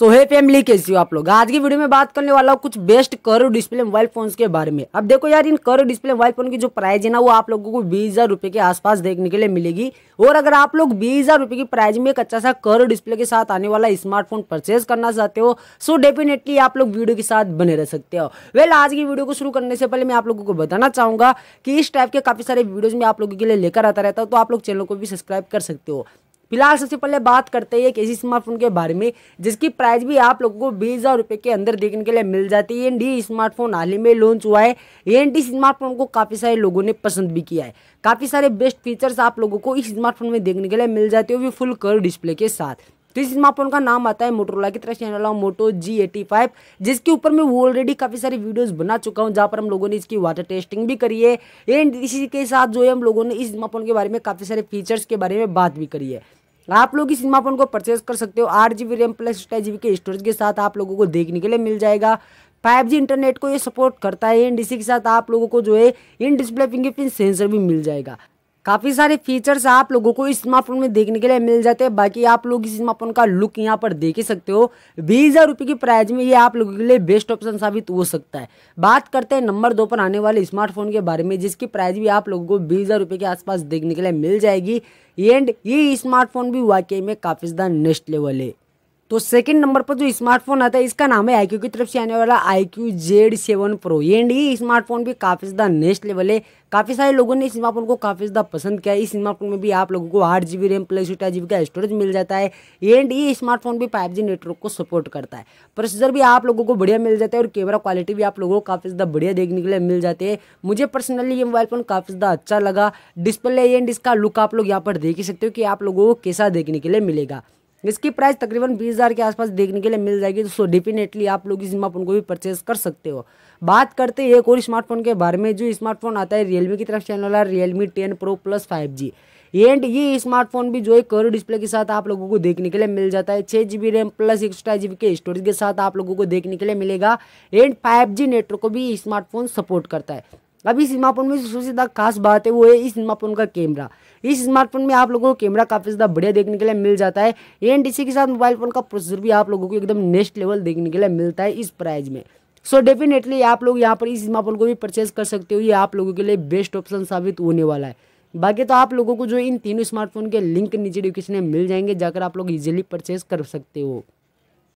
सोहे फैमिली कैसी हो आप लोग आज की वीडियो में बात करने वाला हूँ कुछ बेस्ट करो डिस्प्ले मोबाइल फोन्स के बारे में अब देखो यार इन करो डिस्प्ले मोबाइल फोन की जो प्राइस है ना वो आप लोगों को बीस हज़ार रुपए के आसपास देखने के लिए मिलेगी और अगर आप लोग बीस हज़ार रुपए की प्राइस में एक अच्छा सा करो डिस्प्ले के साथ आने वाला स्मार्टफोन परचेज करना चाहते हो सो डेफिनेटली आप लोग वीडियो के साथ बने रह सकते हो वेल आज की वीडियो को शुरू करने से पहले मैं आप लोगों को बताना चाहूंगा कि इस टाइप के काफ़ी सारे वीडियोज़ में आप लोगों के लिए लेकर आता रहता हूँ तो आप लोग चैनल को भी सब्सक्राइब कर सकते हो फिलहाल सबसे पहले बात करते हैं एक ऐसी स्मार्टफोन के बारे में जिसकी प्राइस भी आप लोगों को बीस हज़ार रुपये के अंदर देखने के लिए मिल जाती है एंड ये स्मार्टफोन हाल ही में लॉन्च हुआ है एंड इस स्मार्टफोन को काफ़ी सारे लोगों ने पसंद भी किया है काफ़ी सारे बेस्ट फीचर्स आप लोगों को इस स्मार्टफोन में देखने के लिए मिल जाते हैं फुल कर डिस्प्ले के साथ तो इस स्मार्टफोन का नाम आता है मोटरोला की तरफ से channel Moto G eighty five जिसके ऊपर मैं ऑलरेडी काफ़ी सारी वीडियोस बना चुका हूँ जहाँ पर हम लोगों ने इसकी वाटर टेस्टिंग भी करी है एंड इसी के साथ जो है हम लोगों ने इस स्मार्टफोन के बारे में काफ़ी सारे फीचर्स के बारे में बात भी करी है आप लोग इस स्मार्टफोन को परचेज कर सकते हो आठ G B RAM plus six G B के स्टोरेज के साथ आप लोगों को देखने के लिए मिल जाएगा 5G इंटरनेट को ये सपोर्ट करता है एंड इसी के साथ आप लोगों को जो है इन डिस्प्ले फिंगरप्रिंट सेंसर भी मिल जाएगा काफ़ी सारे फीचर्स आप लोगों को इस स्मार्टफोन में देखने के लिए मिल जाते हैं बाकी आप लोग इस स्मार्टफोन का लुक यहाँ पर देख ही सकते हो बीस हज़ार रुपये की प्राइस में ये आप लोगों के लिए बेस्ट ऑप्शन साबित हो सकता है बात करते हैं नंबर दो पर आने वाले स्मार्टफोन के बारे में जिसकी प्राइस भी आप लोगों को बीस हज़ार रुपये के आसपास देखने के लिए मिल जाएगी एंड ये स्मार्टफोन भी वाकई में काफ़ी ज़्यादा नेक्स्ट लेवल है तो सेकंड नंबर पर जो स्मार्टफोन आता है इसका नाम है आईक्यू की तरफ से आने वाला iQOO Z seven pro and ये स्मार्टफोन भी काफ़ी ज़्यादा नेक्स्ट लेवल है काफ़ी सारे लोगों ने इस स्मार्टफोन को काफ़ी ज़्यादा पसंद किया इस स्मार्टफोन में भी आप लोगों को आठ G B RAM plus eight G का स्टोरेज मिल जाता है एंड ये स्मार्टफोन भी फाइव जी नेटवर्क को सपोर्ट करता है प्रोसेसर भी आप लोगों को बढ़िया मिल जाता है और कैमरा क्वालिटी भी आप लोगों को काफ़ी ज़्यादा बढ़िया देखने के लिए मिल जाते हैं मुझे पर्सनली ये मोबाइल फ़ोन काफ़ी ज़्यादा अच्छा लगा डिस्प्ले एंड इसका लुक आप लोग यहाँ पर देख ही सकते हो कि आप लोगों को कैसा देखने के लिए मिलेगा इसकी प्राइस तकरीबन बीस हज़ार के आसपास देखने के लिए मिल जाएगी तो सो डेफिनेटली आप लोग इस स्मार्टफोन को भी परचेज कर सकते हो बात करते हैं एक और स्मार्टफोन के बारे में जो स्मार्टफोन आता है रियलमी की तरफ चैनल वाला Realme ten pro plus five G and ये स्मार्टफोन भी जो है कर डिस्प्ले के साथ आप लोगों को देखने के लिए मिल जाता है छः G B RAM plus extra G B के स्टोरेज के साथ आप लोगों को देखने के लिए मिलेगा एंड फाइव जी नेटवर्क को भी स्मार्टफोन सपोर्ट करता है अब इस स्मार्टफोन में सबसे ज़्यादा खास बात है वो है इस स्मार्टफोन का कैमरा इस स्मार्टफोन में आप लोगों को कैमरा काफ़ी ज़्यादा बढ़िया देखने के लिए मिल जाता है एंड इसी के साथ मोबाइल फ़ोन का प्रोसेसर भी आप लोगों को एकदम नेक्स्ट लेवल देखने के लिए मिलता है इस प्राइस में सो so डेफिनेटली आप लोग यहाँ पर इस स्मार्टफोन को भी परचेज कर सकते हो ये आप लोगों के लिए बेस्ट ऑप्शन साबित होने वाला है बाकी तो आप लोगों को जो इन तीनों स्मार्टफोन के लिंक नीचे डिस्क्रिप्शन में मिल जाएंगे जाकर आप लोग इजीली परचेज कर सकते हो